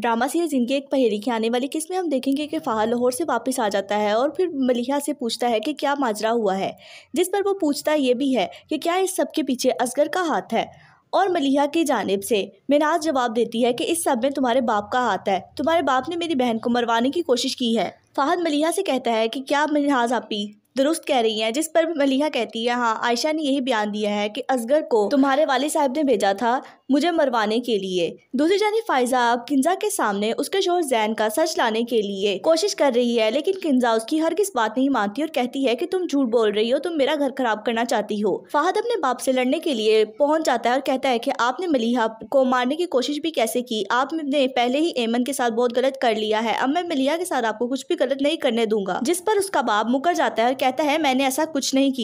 drama series इनकी एक पहेली की आने वाली किसमें हम देखेंगे कि फ़ाहा लाहौर से वापस आ जाता है और फिर मलिहा से पूछता है कि क्या माजरा हुआ है जिस पर वो पूछता ये भी है कि क्या इस सब के पीछे असगर का हाथ है और मलिहा की जानब से मिनाज जवाब देती है कि इस सब में तुम्हारे बाप का हाथ है तुम्हारे बाप ने मेरी बहन को मरवाने की कोशिश की है फ़ाहद मलिहा से कहता है कि क्या मिनाज आपी दुरुस्त कह रही हैं जिस पर मलिहा कहती है हाँ आयशा ने यही बयान दिया है कि असगर को तुम्हारे वाले साहब ने भेजा था मुझे मरवाने के लिए दूसरी जानी फायजा अब किन्जा के सामने उसके शोर जैन का सच लाने के लिए कोशिश कर रही है लेकिन किन्जा उसकी हर किस बात नहीं मानती और कहती है कि तुम झूठ बोल रही हो तुम मेरा घर खराब करना चाहती हो फाहद अपने बाप से लड़ने के लिए पहुंच जाता है और कहता है कि आपने मलिहा को मारने की कोशिश भी कैसे की आपने पहले ही एमन के साथ बहुत गलत कर लिया है अब मैं मलिहा के साथ आपको कुछ भी गलत नहीं करने दूंगा जिस पर उसका बाप मुकर जाता है और कहता है मैंने ऐसा कुछ नहीं किया